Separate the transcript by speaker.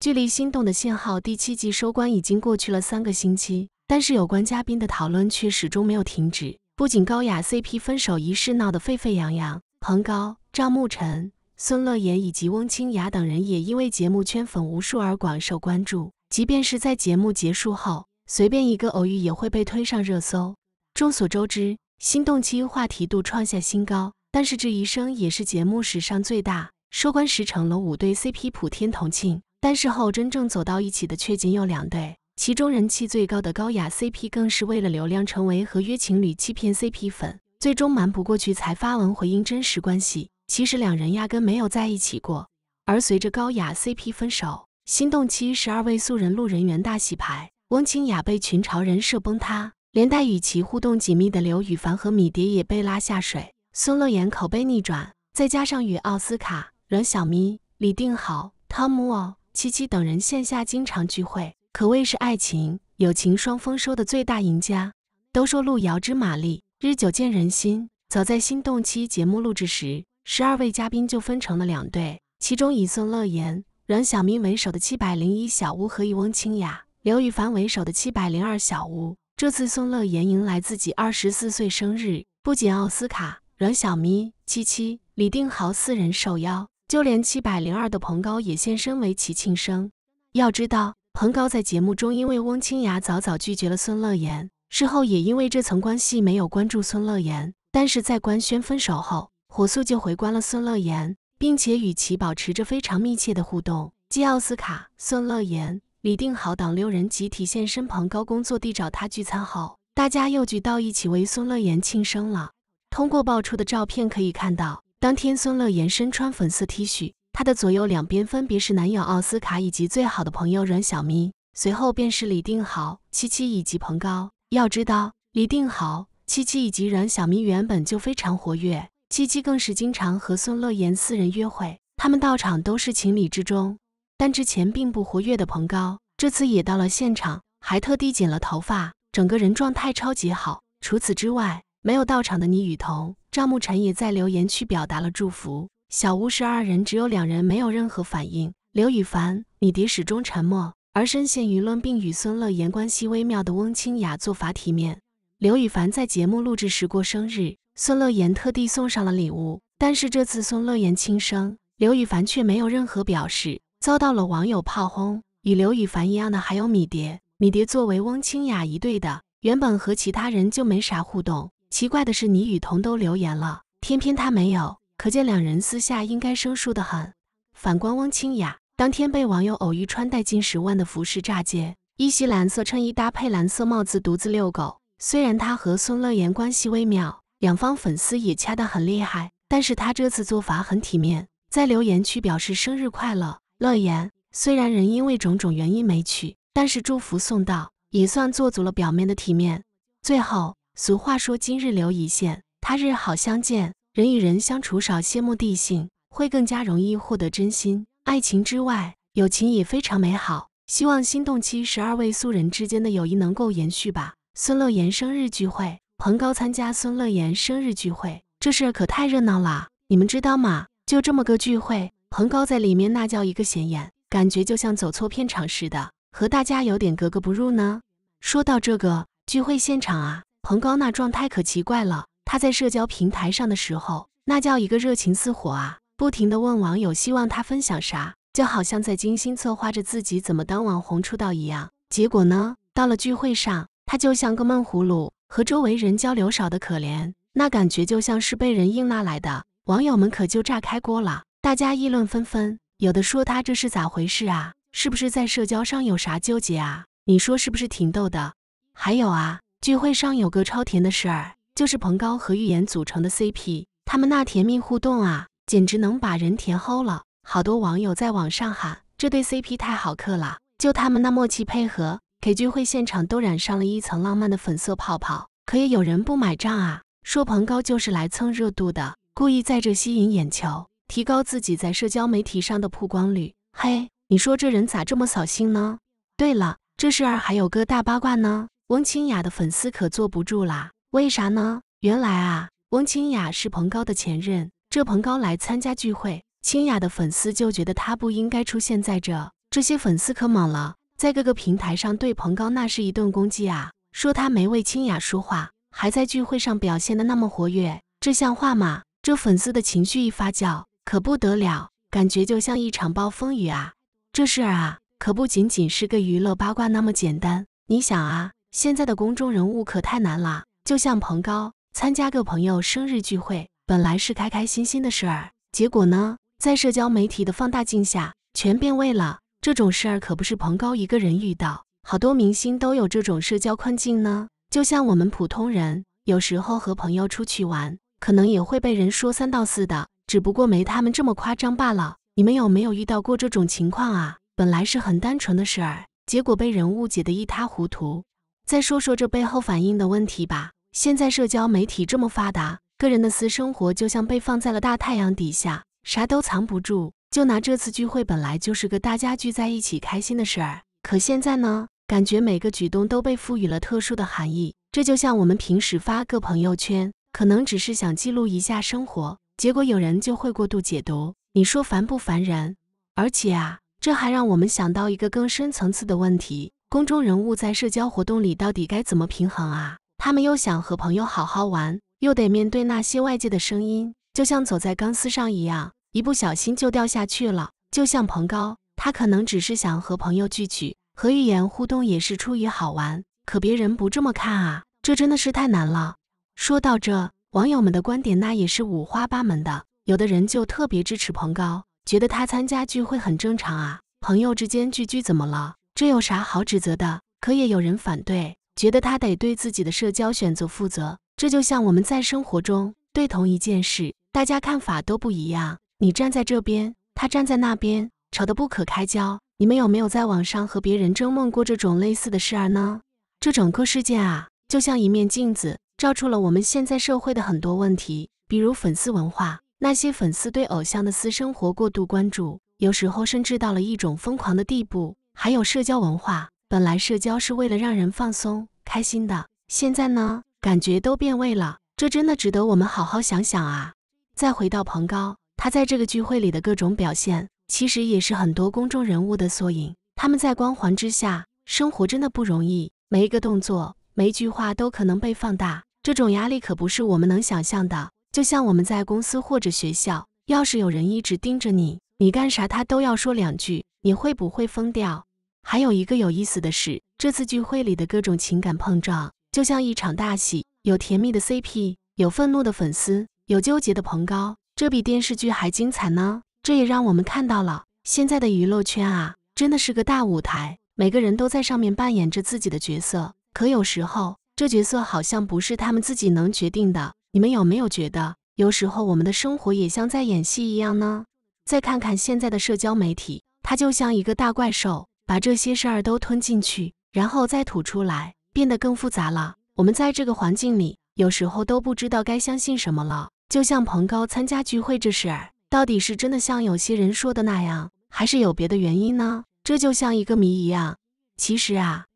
Speaker 1: 距离《心动的信号》第七季收官已经过去了三个星期，但是有关嘉宾的讨论却始终没有停止。不仅高雅 CP 分手一事闹得沸沸扬扬，彭高、赵慕辰、孙乐言以及翁清雅等人也因为节目圈粉无数而广受关注。即便是在节目结束后，随便一个偶遇也会被推上热搜。众所周知，《心动期》话题度创下新高，但是质疑声也是节目史上最大。收官时，成了五对 CP 普天同庆。但事后真正走到一起的却仅有两对，其中人气最高的高雅 CP 更是为了流量成为合约情侣，欺骗 CP 粉，最终瞒不过去才发文回应真实关系。其实两人压根没有在一起过。而随着高雅 CP 分手，心动期十二位素人路人缘大洗牌，汪清雅被群嘲人设崩塌，连带与其互动紧密的刘雨凡和米蝶也被拉下水，孙乐言口碑逆转。再加上与奥斯卡、阮小咪、李定好、汤姆哦。七七等人线下经常聚会，可谓是爱情、友情双丰收的最大赢家。都说路遥知马力，日久见人心。早在《心动期节目录制时，十二位嘉宾就分成了两队，其中以宋乐言、阮小咪为首的七百零一小屋和以翁清雅、刘雨凡为首的七百零二小屋。这次宋乐言迎来自己二十四岁生日，不仅奥斯卡、阮小咪、七七、李定豪四人受邀。就连七百零二的彭高也现身为其庆生。要知道，彭高在节目中因为翁青雅早早拒绝了孙乐言，事后也因为这层关系没有关注孙乐言，但是在官宣分手后，火速就回关了孙乐言，并且与其保持着非常密切的互动。继奥斯卡、孙乐言、李定豪等六人集体现身彭高工作地找他聚餐后，大家又聚到一起为孙乐言庆生了。通过爆出的照片可以看到。当天，孙乐言身穿粉色 T 恤，他的左右两边分别是男友奥斯卡以及最好的朋友阮小咪，随后便是李定豪、七七以及彭高。要知道，李定豪、七七以及阮小咪原本就非常活跃，七七更是经常和孙乐言私人约会，他们到场都是情理之中。但之前并不活跃的彭高这次也到了现场，还特地剪了头发，整个人状态超级好。除此之外，没有到场的倪雨桐。赵牧辰也在留言区表达了祝福，小巫师二人只有两人没有任何反应。刘雨凡、米蝶始终沉默，而深陷舆论并与孙乐言关系微妙的翁清雅做法体面。刘雨凡在节目录制时过生日，孙乐言特地送上了礼物，但是这次孙乐言轻生，刘雨凡却没有任何表示，遭到了网友炮轰。与刘雨凡一样的还有米蝶，米蝶作为翁清雅一队的，原本和其他人就没啥互动。奇怪的是，倪雨桐都留言了，偏偏他没有，可见两人私下应该生疏的很。反观翁清雅，当天被网友偶遇穿戴近十万的服饰炸街，一袭蓝色衬衣搭配蓝色帽子，独自遛狗。虽然他和孙乐言关系微妙，两方粉丝也掐得很厉害，但是他这次做法很体面，在留言区表示生日快乐。乐言虽然人因为种种原因没去，但是祝福送到，也算做足了表面的体面。最后。俗话说：“今日留一线，他日好相见。”人与人相处少羡慕地性，会更加容易获得真心。爱情之外，友情也非常美好。希望心动期十二位素人之间的友谊能够延续吧。孙乐言生日聚会，彭高参加孙乐言生日聚会，这事儿可太热闹了。你们知道吗？就这么个聚会，彭高在里面那叫一个显眼，感觉就像走错片场似的，和大家有点格格不入呢。说到这个聚会现场啊。彭高那状态可奇怪了，他在社交平台上的时候，那叫一个热情似火啊，不停地问网友希望他分享啥，就好像在精心策划着自己怎么当网红出道一样。结果呢，到了聚会上，他就像个闷葫芦，和周围人交流少得可怜，那感觉就像是被人硬拉来的。网友们可就炸开锅了，大家议论纷纷，有的说他这是咋回事啊，是不是在社交上有啥纠结啊？你说是不是挺逗的？还有啊。聚会上有个超甜的事儿，就是彭高和玉言组成的 CP，他们那甜蜜互动啊，简直能把人甜齁了。好多网友在网上喊：“这对 CP 太好磕了，就他们那默契配合，给聚会现场都染上了一层浪漫的粉色泡泡。”可也有人不买账啊，说彭高就是来蹭热度的，故意在这吸引眼球，提高自己在社交媒体上的曝光率。嘿，你说这人咋这么扫兴呢？对了，这事儿还有个大八卦呢。翁清雅的粉丝可坐不住啦！为啥呢？原来啊，翁清雅是彭高的前任。这彭高来参加聚会，清雅的粉丝就觉得他不应该出现在这。这些粉丝可猛了，在各个平台上对彭高那是一顿攻击啊，说他没为清雅说话，还在聚会上表现的那么活跃，这像话吗？这粉丝的情绪一发酵，可不得了，感觉就像一场暴风雨啊！这事儿啊，可不仅仅是个娱乐八卦那么简单。你想啊。现在的公众人物可太难了，就像彭高参加个朋友生日聚会，本来是开开心心的事儿，结果呢，在社交媒体的放大镜下全变味了。这种事儿可不是彭高一个人遇到，好多明星都有这种社交困境呢。就像我们普通人，有时候和朋友出去玩，可能也会被人说三道四的，只不过没他们这么夸张罢了。你们有没有遇到过这种情况啊？本来是很单纯的事儿，结果被人误解的一塌糊涂。再说说这背后反映的问题吧。现在社交媒体这么发达，个人的私生活就像被放在了大太阳底下，啥都藏不住。就拿这次聚会，本来就是个大家聚在一起开心的事儿，可现在呢，感觉每个举动都被赋予了特殊的含义。这就像我们平时发个朋友圈，可能只是想记录一下生活，结果有人就会过度解读，你说烦不烦人？而且啊，这还让我们想到一个更深层次的问题。公众人物在社交活动里到底该怎么平衡啊？他们又想和朋友好好玩，又得面对那些外界的声音，就像走在钢丝上一样，一不小心就掉下去了。就像彭高，他可能只是想和朋友聚聚，和语言互动也是出于好玩，可别人不这么看啊，这真的是太难了。说到这，网友们的观点那也是五花八门的，有的人就特别支持彭高，觉得他参加聚会很正常啊，朋友之间聚聚怎么了？这有啥好指责的？可也有人反对，觉得他得对自己的社交选择负责。这就像我们在生活中对同一件事，大家看法都不一样，你站在这边，他站在那边，吵得不可开交。你们有没有在网上和别人争梦过这种类似的事儿呢？这整个事件啊，就像一面镜子，照出了我们现在社会的很多问题，比如粉丝文化，那些粉丝对偶像的私生活过度关注，有时候甚至到了一种疯狂的地步。还有社交文化，本来社交是为了让人放松开心的，现在呢，感觉都变味了。这真的值得我们好好想想啊！再回到彭高，他在这个聚会里的各种表现，其实也是很多公众人物的缩影。他们在光环之下生活真的不容易，每一个动作、每一句话都可能被放大。这种压力可不是我们能想象的。就像我们在公司或者学校，要是有人一直盯着你，你干啥他都要说两句，你会不会疯掉？还有一个有意思的是，这次聚会里的各种情感碰撞就像一场大戏，有甜蜜的 CP，有愤怒的粉丝，有纠结的彭高，这比电视剧还精彩呢。这也让我们看到了现在的娱乐圈啊，真的是个大舞台，每个人都在上面扮演着自己的角色。可有时候这角色好像不是他们自己能决定的。你们有没有觉得有时候我们的生活也像在演戏一样呢？再看看现在的社交媒体，它就像一个大怪兽。把这些事儿都吞进去，然后再吐出来，变得更复杂了。我们在这个环境里，有时候都不知道该相信什么了。就像彭高参加聚会这事儿，到底是真的像有些人说的那样，还是有别的原因呢？这就像一个谜一样。其实啊。